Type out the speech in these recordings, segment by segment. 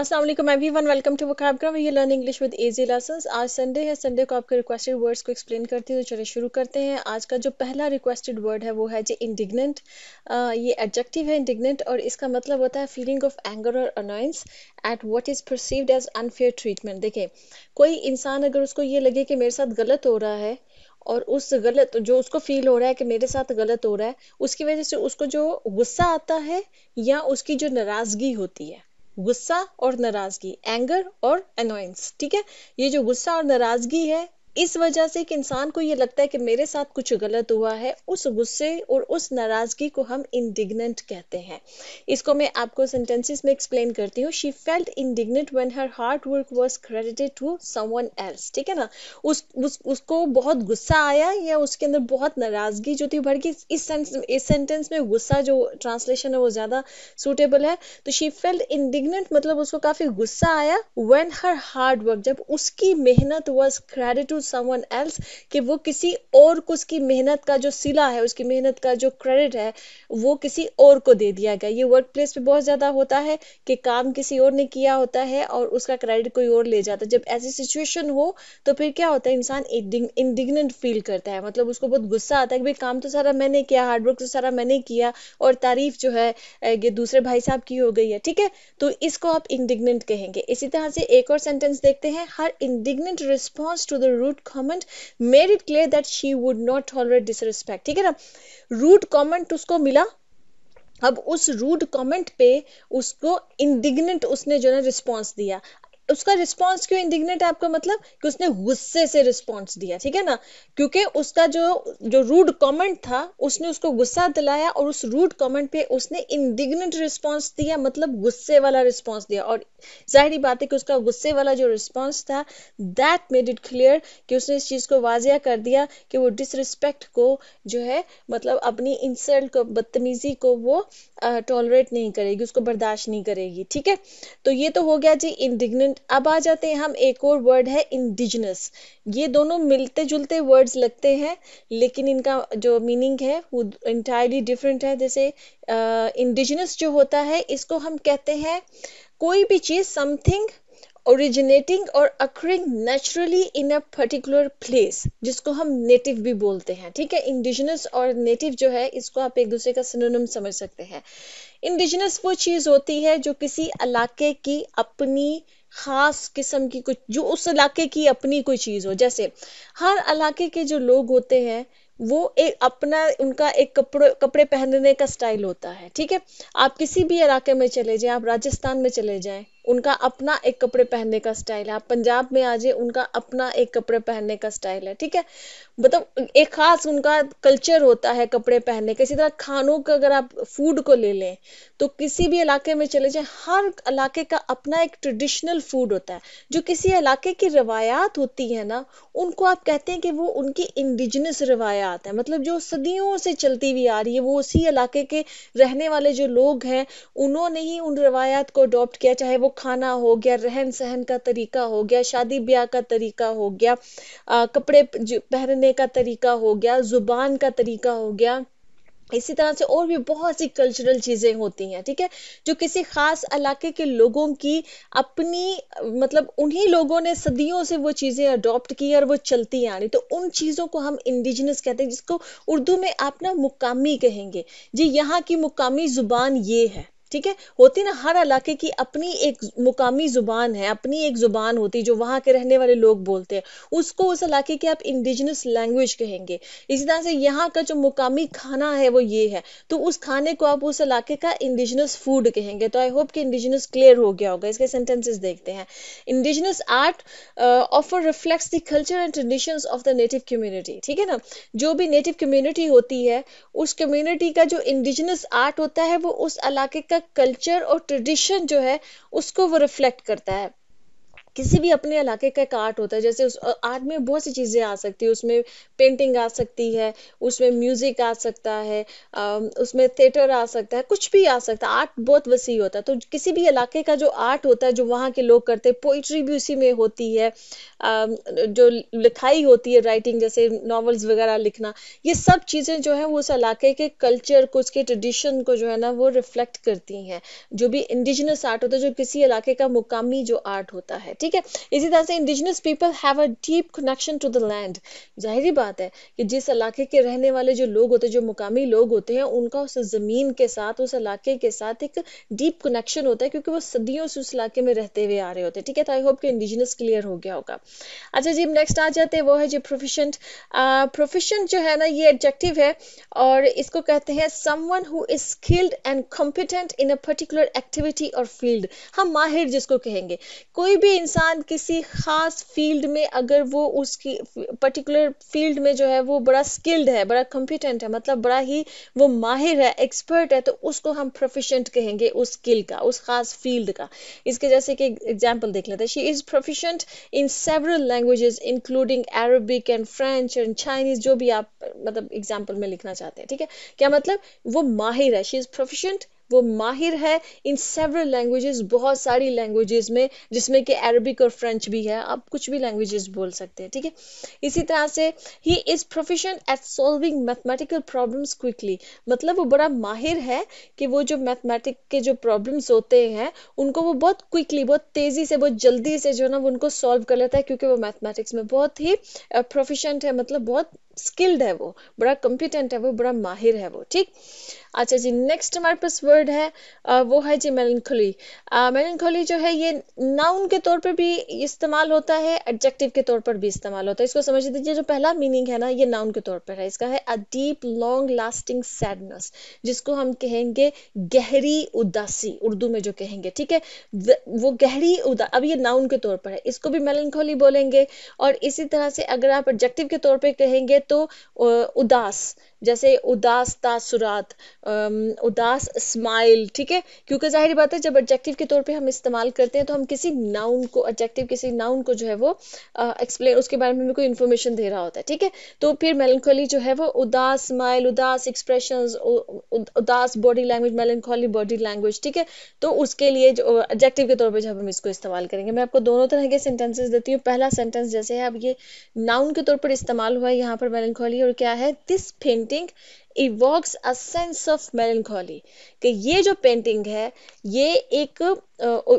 Aslam everyone welcome to Vocabgram ये learn English with easy lessons आज Sunday है Sunday को आपके रिक्वेस्टेड वर्ड्स को एक्सप्लेन करती हूँ तो चलिए शुरू करते हैं आज का जो पहला रिक्वेस्टेड वर्ड है वो है जी इंडिग्नेंट ये एडजेक्टिव है इंडिग्नेंट और इसका मतलब होता है फीलिंग ऑफ एंगर और annoyance at what is perceived as unfair treatment देखें कोई इंसान अगर उसको ये लगे कि मेरे साथ गलत हो रहा है और उस गलत जो उसको फील हो रहा है कि मेरे साथ गलत हो रहा है उसकी वजह से उसको जो गुस्सा आता है या उसकी जो नाराज़गी होती है गुस्सा और नाराज़गी एंगर और अनोइंस ठीक है ये जो गुस्सा और नाराज़गी है इस वजह से एक इंसान को ये लगता है कि मेरे साथ कुछ गलत हुआ है उस गुस्से और उस नाराजगी को हम इंडिग्नेंट कहते हैं इसको मैं आपको सेंटेंसेस में एक्सप्लेन करती हूँ she felt indignant when her hard work was credited to someone else ठीक है ना उस, उस उसको बहुत गुस्सा आया या उसके अंदर बहुत नाराजगी जो थी भर इस सेंस इस सेंटेंस में गुस्सा जो ट्रांसलेशन है वो ज्यादा सूटेबल है तो शी फेल्ट इंडिग्नेंट मतलब उसको काफी गुस्सा आया वेन हर हार्ड वर्क जब उसकी मेहनत was credit to to someone else कि वो किसी और को उसकी मेहनत का जो सिला है उसकी मेहनत का जो क्रेडिट है वो किसी और को दे दिया गया ये वर्क प्लेस पे बहुत ज़्यादा होता है कि काम किसी और ने किया होता है और उसका क्रेडिट कोई और ले जाता है जब ऐसी सिचुएशन हो तो फिर क्या होता है इंसान इंडिग्नेंट फील करता है मतलब उसको बहुत गुस्सा आता है कि भाई काम तो सारा मैंने किया हार्डवर्क तो सारा मैंने किया और तारीफ जो है ये दूसरे भाई साहब की हो गई है ठीक है तो इसको आप इंडिग्नेंट कहेंगे इसी तरह से एक और सेंटेंस देखते हैं her indignant response to the root root comment made it clear that she would not tolerate disrespect ठीक है ना रूट कॉमेंट उसको मिला अब उस रूड कमेंट पे उसको इंडिग्नेंट उसने जो है रिस्पॉन्स दिया उसका रिस्पॉन्स क्यों इंडिग्नेट है आपका मतलब कि उसने गुस्से से रिस्पॉन्स दिया ठीक है ना क्योंकि उसका जो जो रूड कमेंट था उसने उसको गुस्सा दिलाया और उस रूड कमेंट पे उसने इंडिग्नेट रिस्पॉन्स दिया मतलब गुस्से वाला रिस्पॉन्स दिया और जाहिर बात है कि उसका गुस्से वाला जो रिस्पॉन्स था दैट मेड इट क्लियर कि उसने इस चीज़ को वाजिया कर दिया कि वो डिसरिस्पेक्ट को जो है मतलब अपनी इंसल्ट को बदतमीजी को वो टॉलरेट नहीं करेगी उसको बर्दाश्त नहीं करेगी ठीक है तो ये तो हो गया जी इंडिग्नेंट अब आ जाते हैं हम एक और वर्ड है इंडिजिनस ये दोनों मिलते जुलते वर्ड्स लगते हैं लेकिन इनका जो मीनिंग है वो इंटायरली डिफरेंट है जैसे इंडिजिनस uh, जो होता है इसको हम कहते हैं कोई भी चीज़ समथिंग ओरिजिनेटिंग और occurring naturally in a particular place जिसको हम नेटिव भी बोलते हैं ठीक है इंडिजिनस और नेटिव जो है इसको आप एक दूसरे का सिनोनिम समझ सकते हैं इंडिजिनस वो चीज़ होती है जो किसी इलाके की अपनी ख़ास किस्म की कुछ जो उस इलाके की अपनी कोई चीज़ हो जैसे हर इलाके के जो लोग होते हैं वो एक अपना उनका एक कपड़े कपड़े पहनने का स्टाइल होता है ठीक है आप किसी भी इलाके में चले जाएं आप राजस्थान में चले जाएं उनका अपना एक कपड़े पहनने का स्टाइल है आप पंजाब में आ जाए उनका अपना एक कपड़े पहनने का स्टाइल है ठीक है मतलब एक खास उनका कल्चर होता है कपड़े पहनने का इसी तरह खानों का अगर आप फूड को ले लें तो किसी भी इलाके में चले जाए हर इलाके का अपना एक ट्रेडिशनल फूड होता है जो किसी इलाके की रवायात होती है ना उनको आप कहते हैं कि वो उनकी इंडिजिनस रवायात है मतलब जो सदियों से चलती हुई आ रही है वो उसी इलाके के रहने वाले जो लोग हैं उन्होंने ही उन रवायात को अडॉप्ट किया चाहे वो खाना हो गया रहन सहन का तरीका हो गया शादी ब्याह का तरीका हो गया आ, कपड़े पहनने का तरीका हो गया जुबान का तरीका हो गया इसी तरह से और भी बहुत सी कल्चरल चीज़ें होती हैं ठीक है जो किसी खास इलाके के लोगों की अपनी मतलब उन्हीं लोगों ने सदियों से वो चीज़ें अडॉप्ट की और वो चलती आ रही तो उन चीज़ों को हम इंडिजिनस कहते हैं जिसको उर्दू में आप ना मुकामी कहेंगे जी यहाँ की मुकामी ज़ुबान ये है ठीक है होती ना हर इलाके की अपनी एक मुकामी जुबान है अपनी एक जुबान होती जो वहाँ के रहने वाले लोग बोलते हैं उसको उस इलाके की आप इंडिजिनस लैंग्वेज कहेंगे इसी तरह से यहाँ का जो मुकामी खाना है वो ये है तो उस खाने को आप उस इलाके का इंडिजिनस फूड कहेंगे तो आई होप कि इंडिजिनस क्लियर हो गया होगा इसके सेंटेंसेस देखते हैं indigenous art offer reflects the culture and tradition of the native community ठीक है ना जो भी नेटिव कम्युनिटी होती है उस कम्युनिटी का जो इंडिजिनस आर्ट होता है वो उस इलाके का कल्चर और ट्रेडिशन जो है उसको वो रिफ्लेक्ट करता है किसी भी अपने इलाके का एक आर्ट होता है जैसे उस आर्ट में बहुत सी चीज़ें आ सकती है उसमें पेंटिंग आ सकती है उसमें म्यूज़िक आ सकता है उसमें थिएटर आ सकता है कुछ भी आ सकता है आर्ट बहुत वसी होता है तो किसी भी इलाके का जो आर्ट होता है जो वहाँ के लोग करते हैं पोइट्री भी उसी में होती है जो लिखाई होती है राइटिंग जैसे नावल्स वगैरह लिखना ये सब चीज़ें जो है वो उस इलाके के कल्चर को उसके ट्रेडिशन को जो है ना वो रिफ्लेक्ट करती हैं जो भी इंडिजिनस आर्ट होता है जो किसी इलाके का मुकामी जो आर्ट होता है ठीक है इसी तरह से indigenous people have a deep connection to the land जाहिर बात है कि जिस इलाके के रहने वाले जो लोग होते हैं जो मुकामी लोग होते हैं उनका उस ज़मीन के साथ उस इलाके के साथ एक डीप कनेक्शन होता है क्योंकि वो सदियों से उस इलाके में रहते हुए आ रहे होते हैं ठीक है आई तो होप कि इंडिजिनस क्लियर हो गया होगा अच्छा जी नेक्स्ट आ जाते हैं वो है जी प्रोफिशेंट प्रोफिशेंट जो है ना ये एडजेक्टिव है और इसको कहते हैं someone who is skilled and competent in a particular activity और फील्ड हम माहिर जिसको कहेंगे कोई भी इंसान किसी खास फील्ड में अगर वो उसकी पर्टिकुलर फील्ड में जो है वो बड़ा स्किल्ड है बड़ा कॉम्पिटेंट है मतलब बड़ा ही वो माहिर है एक्सपर्ट है तो उसको हम प्रोफिशेंट कहेंगे उस स्किल का उस खास फील्ड का इसके जैसे कि एग्जाम्पल देख लेते हैं she is proficient in several languages including Arabic and French and Chinese जो भी आप मतलब एग्जाम्पल में लिखना चाहते हैं ठीक है क्या मतलब वो माहिर है शी इज़ प्रोफिशेंट वो माहिर है इन सेवरल लैंग्वेजेस बहुत सारी लैंग्वेजेस में जिसमें कि अरबिक और फ्रेंच भी है आप कुछ भी लैंग्वेजेस बोल सकते हैं ठीक है इसी तरह से he is proficient at solving mathematical problems quickly मतलब वो बड़ा माहिर है कि वो जो मैथमेटिक के जो प्रॉब्लम्स होते हैं उनको वो बहुत क्विकली बहुत तेज़ी से बहुत जल्दी से जो है ना वो उनको सॉल्व कर लेता है क्योंकि वो मैथमेटिक्स में बहुत ही प्रोफिशेंट है मतलब बहुत स्किल्ड है वो बड़ा कॉम्पिटेंट है वो बड़ा माहिर है वो ठीक अच्छा जी नेक्स्ट हमारे पास वर्ड है वो है जी मेलनखोली मेलनखोली जो है ये नाउन के तौर पर भी इस्तेमाल होता है एडजेक्टिव के तौर पर भी इस्तेमाल होता है इसको समझ लीजिए जो पहला मीनिंग है ना ये नाउन के तौर पर है इसका है a deep long lasting sadness जिसको हम कहेंगे गहरी उदासी उर्दू में जो कहेंगे ठीक है वो गहरी उदा अब ये नाउन के तौर पर है इसको भी मेलनखोली बोलेंगे और इसी तरह से अगर आप एडजेक्टिव के तौर पर कहेंगे तो उदास जैसे उदास तासुरात उदास स्माइल ठीक है क्योंकि जाहिर बात है जब एडजेक्टिव के तौर पे हम इस्तेमाल करते हैं तो हम किसी नाउन को एडजेक्टिव किसी नाउन को जो है वो एक्सप्लेन उसके बारे में हमें कोई इन्फॉर्मेशन दे रहा होता है ठीक है तो फिर मेलनखोली जो है वो उदास स्माइल उदास एक्सप्रेशन उदास body language melancholy body language ठीक है तो उसके लिए जो एडजेक्टिव के तौर पर जब हम इसको इस्तेमाल करेंगे मैं आपको दोनों तरह के सेंटेंसेज देती हूँ पहला सेंटेंस जैसे है अब ये नाउन के तौर पर इस्तेमाल हुआ है यहाँ पर मेलनखोली और क्या है this painting think evokes a sense of melancholy कि ये जो पेंटिंग है ये एक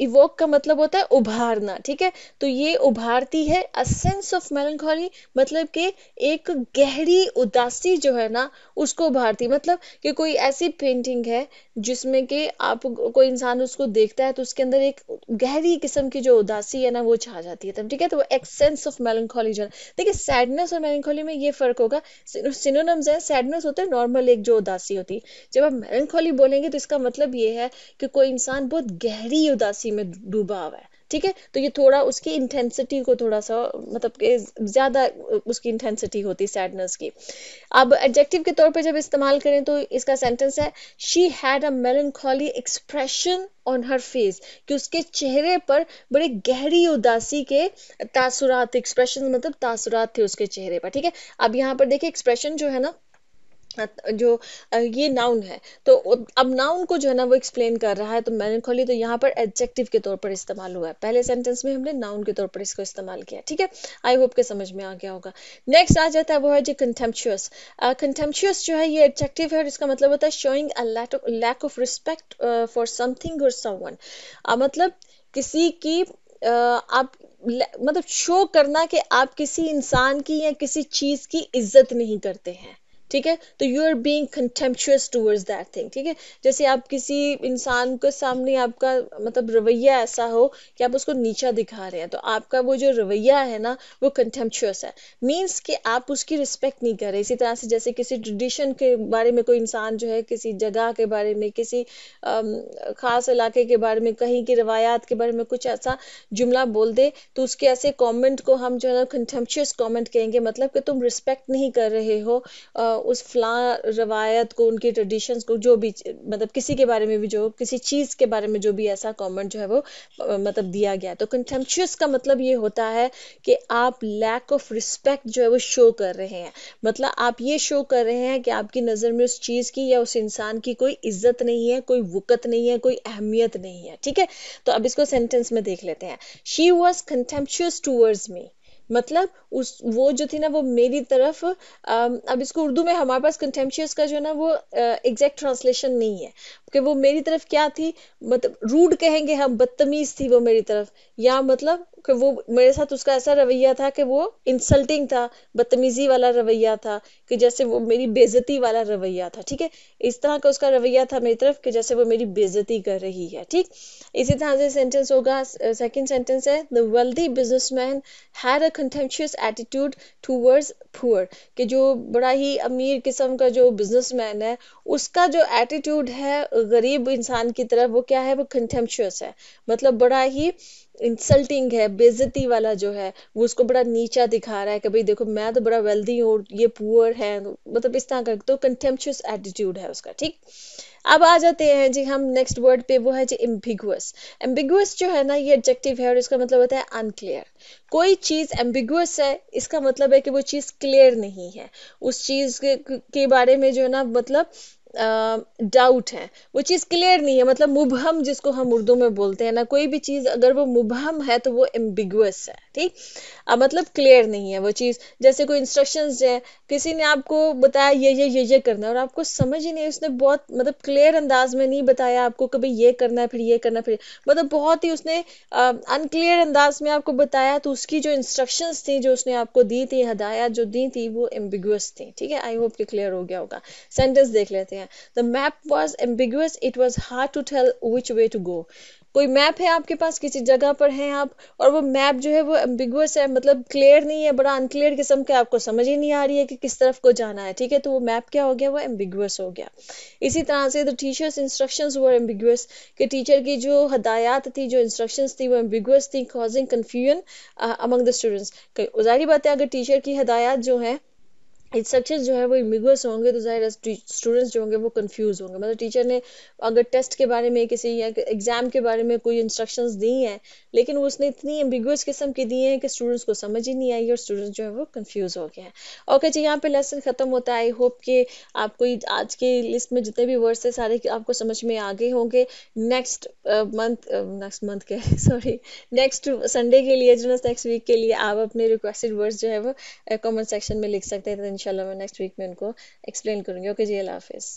इवॉक का मतलब होता है उभारना ठीक है तो ये उभारती है अ सेंस ऑफ मेलनकॉली मतलब कि एक गहरी उदासी जो है ना उसको उभारती मतलब कि कोई ऐसी पेंटिंग है जिसमें कि आप कोई इंसान उसको देखता है तो उसके अंदर एक गहरी किस्म की जो उदासी है ना वो छा जाती है तब ठीक है तो वो एक सेंस ऑफ मेलनकॉली जो है देखिए सैडनेस और मेलनकॉली में ये फर्क होगा सिनोनम्स है सैडनेस होता है नॉर्मल एक जो उदासी होती है जब आप मेलनखोली बोलेंगे तो इसका मतलब ये है कि कोई इंसान बहुत गहरी उदासी में डूबा हुआ है ठीक है तो ये थोड़ा उसकी इंटेंसिटी को थोड़ा सा मतलब कि ज़्यादा उसकी इंटेंसिटी होती सैडनेस की अब एडजेक्टिव के तौर पे जब इस्तेमाल करें तो इसका सेंटेंस है she had a melancholy expression on her face कि उसके चेहरे पर बड़े गहरी उदासी के तासुरात एक्सप्रेशन मतलब तासुरात थे उसके चेहरे पर ठीक है अब यहाँ पर देखिए एक्सप्रेशन जो है ना जो ये नाउन है तो अब नाउन को जो है ना वो एक्सप्लेन कर रहा है तो खोली तो यहाँ पर एडजेक्टिव के तौर पर इस्तेमाल हुआ है पहले सेंटेंस में हमने नाउन के तौर पर इसको इस्तेमाल किया ठीक है आई होप के समझ में आ गया होगा नेक्स्ट आ जाता है वो है जो कंटेम्पचुअस कंटेम्पचुअस जो है ये एडजेक्टिव है और इसका मतलब होता है showing a lack of respect for something और समवन मतलब किसी की uh, आप मतलब शो करना कि आप किसी इंसान की या किसी चीज़ की इज्जत नहीं करते हैं ठीक है तो you are being contemptuous towards that thing ठीक है जैसे आप किसी इंसान के सामने आपका मतलब रवैया ऐसा हो कि आप उसको नीचा दिखा रहे हैं तो आपका वो जो रवैया है ना वो कंटेम्पचुअस है मीन्स कि आप उसकी रिस्पेक्ट नहीं कर रहे इसी तरह से जैसे किसी ट्रेडिशन के बारे में कोई इंसान जो है किसी जगह के बारे में किसी ख़ास इलाके के बारे में कहीं की रवायात के बारे में कुछ ऐसा जुमला बोल दे तो उसके ऐसे कॉमेंट को हम जो है ना कंटेम्पचुअस कॉमेंट कहेंगे मतलब कि तुम रिस्पेक्ट नहीं कर रहे हो उस फला रवायत को उनकी ट्रेडिशंस को जो भी मतलब किसी के बारे में भी जो किसी चीज़ के बारे में जो भी ऐसा कमेंट जो है वो मतलब दिया गया तो कंटेम्पशियस का मतलब ये होता है कि आप लैक ऑफ रिस्पेक्ट जो है वो शो कर रहे हैं मतलब आप ये शो कर रहे हैं कि आपकी नज़र में उस चीज़ की या उस इंसान की कोई इज्जत नहीं है कोई वक़त नहीं है कोई अहमियत नहीं है ठीक है तो अब इसको सेंटेंस में देख लेते हैं she was contemptuous towards me मतलब उस वो जो थी ना वो मेरी तरफ अब इसको उर्दू में हमारे पास कंटेम्पशियस का जो है ना वो एग्जैक्ट ट्रांसलेशन नहीं है कि वो मेरी तरफ क्या थी मतलब रूड कहेंगे हम बदतमीज थी वो मेरी तरफ या मतलब कि वो मेरे साथ उसका ऐसा रवैया था कि वो इंसल्टिंग था बदतमीजी वाला रवैया था कि जैसे वो मेरी बेजती वाला रवैया था ठीक है इस तरह का उसका रवैया था मेरी तरफ कि जैसे वो मेरी बेजती कर रही है ठीक इसी तरह से सेंटेंस होगा सेकंड सेंटेंस है the wealthy business man had a contemptuous attitude towards poor कि जो बड़ा ही अमीर किस्म का जो मैन है उसका जो एटीट्यूड है गरीब इंसान की तरफ वो क्या है वो कंटेंशियस है मतलब बड़ा ही इंसल्टिंग है बेजती वाला जो है वो उसको बड़ा नीचा दिखा रहा है कि भाई देखो मैं तो बड़ा वेल्दी हूँ ये पुअर है मतलब इस तरह का तो कंटेम्पचुअस एटीट्यूड है उसका ठीक अब आ जाते हैं जी हम नेक्स्ट वर्ड पे वो है जी एम्बिगुअस एम्बिगुअस जो है ना ये एडजेक्टिव है और इसका मतलब होता है अनक्लियर कोई चीज़ एम्बिगुअस है इसका मतलब है कि वो चीज़ क्लियर नहीं है उस चीज़ के, के बारे में जो है ना मतलब डाउट है वो चीज़ क्लियर नहीं है मतलब मुबहम जिसको हम उर्दू में बोलते हैं ना कोई भी चीज़ अगर वो मुबहम है तो वो एम्बिगस है ठीक अब मतलब क्लियर नहीं है वो चीज़ जैसे कोई इंस्ट्रक्शन है किसी ने आपको बताया ये ये ये ये करना और आपको समझ ही नहीं उसने बहुत मतलब क्लियर अंदाज में नहीं बताया आपको कभी ये करना है फिर ये करना फिर मतलब बहुत ही उसने अनक्लियर अंदाज में आपको बताया तो उसकी जो इंस्ट्रक्शन थी जो उसने आपको दी थी हदायत जो दी थी वो एम्बिगुअस थी ठीक है आई होप कि क्लियर हो गया होगा सेंटेंस देख लेते हैं the map was ambiguous it was hard to tell which way to go कोई मैप है आपके पास किसी जगह पर हैं आप और वो मैप जो है वो एम्बिगुअस है मतलब क्लियर नहीं है बड़ा अनक्लियर किस्म के आपको समझ ही नहीं आ रही है कि किस तरफ को जाना है ठीक है तो वो मैप क्या हो गया वो एम्बिगुअस हो गया इसी तरह से the teacher's instruction were ambiguous कि टीचर की जो हदायत थी जो इंस्ट्रक्शन थी वो एम्बिगुअस थी causing confusion among the students जाहिर बात है अगर टीचर की हदायत जो है इंस्ट्रक्शन जो है वो इमिगस होंगे तो जाहिर स्टूडेंट्स जो होंगे वो कंफ्यूज होंगे मतलब टीचर ने अगर टेस्ट के बारे में किसी या एग्जाम के बारे में कोई इंस्ट्रक्शन दी हैं लेकिन वो उसने इतनी एम्बिगस किस्म की दी हैं कि स्टूडेंट्स को समझ ही नहीं आई और स्टूडेंट्स जो है वो कन्फ्यूज़ हो गए हैं ओके जी यहाँ पे लेसन खत्म होता है आई होप कि आपको आज के लिस्ट में जितने भी वर्ड्स है सारे आपको समझ में आ गए होंगे नेक्स्ट मंथ नेक्स्ट मंथ के सॉरी नेक्स्ट संडे के लिए जो नेक्स्ट वीक के लिए आप अपने रिक्वेस्टेड वर्ड्स जो है वो कॉमेंट uh, सेक्शन में लिख सकते हैं इंशाल्लाह मैं नेक्स्ट वीक में उनको एक्सप्लेन करूंगी ओके जी अल्लाह हाफिज़